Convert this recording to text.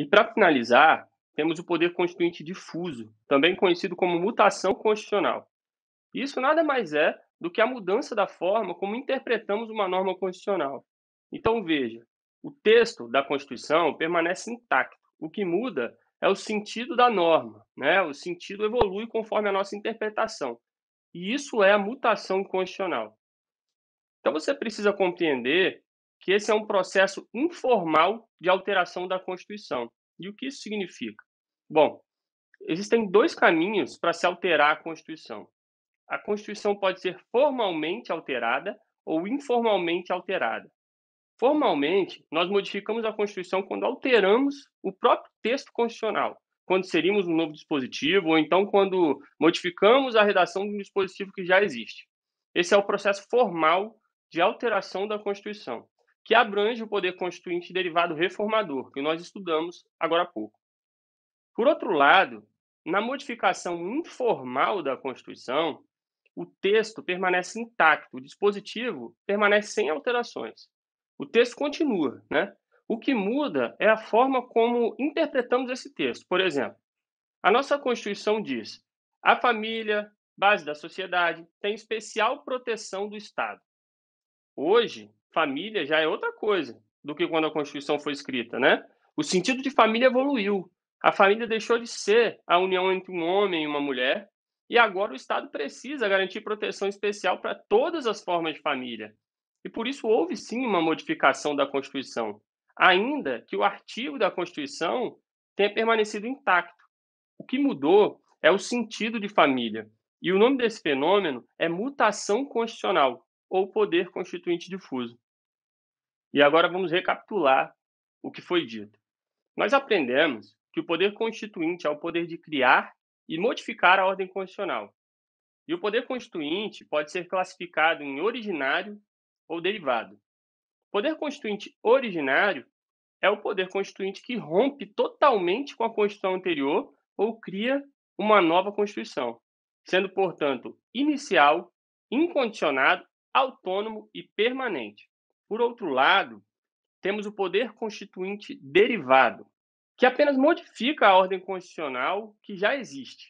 E para finalizar, temos o poder constituinte difuso, também conhecido como mutação constitucional. Isso nada mais é do que a mudança da forma como interpretamos uma norma constitucional. Então veja, o texto da Constituição permanece intacto. O que muda é o sentido da norma, né? O sentido evolui conforme a nossa interpretação. E isso é a mutação constitucional. Então você precisa compreender que esse é um processo informal de alteração da Constituição. E o que isso significa? Bom, existem dois caminhos para se alterar a Constituição. A Constituição pode ser formalmente alterada ou informalmente alterada. Formalmente, nós modificamos a Constituição quando alteramos o próprio texto constitucional, quando seríamos um novo dispositivo, ou então quando modificamos a redação de um dispositivo que já existe. Esse é o processo formal de alteração da Constituição que abrange o poder constituinte derivado reformador, que nós estudamos agora há pouco. Por outro lado, na modificação informal da Constituição, o texto permanece intacto, o dispositivo permanece sem alterações. O texto continua, né? O que muda é a forma como interpretamos esse texto. Por exemplo, a nossa Constituição diz: a família, base da sociedade, tem especial proteção do Estado. Hoje, família já é outra coisa do que quando a Constituição foi escrita, né? O sentido de família evoluiu. A família deixou de ser a união entre um homem e uma mulher, e agora o Estado precisa garantir proteção especial para todas as formas de família. E por isso houve sim uma modificação da Constituição, ainda que o artigo da Constituição tenha permanecido intacto. O que mudou é o sentido de família. E o nome desse fenômeno é mutação constitucional ou poder constituinte difuso. E agora vamos recapitular o que foi dito. Nós aprendemos que o poder constituinte é o poder de criar e modificar a ordem constitucional. E o poder constituinte pode ser classificado em originário ou derivado. O poder constituinte originário é o poder constituinte que rompe totalmente com a Constituição anterior ou cria uma nova Constituição, sendo, portanto, inicial, incondicionado autônomo e permanente. Por outro lado, temos o poder constituinte derivado, que apenas modifica a ordem constitucional que já existe.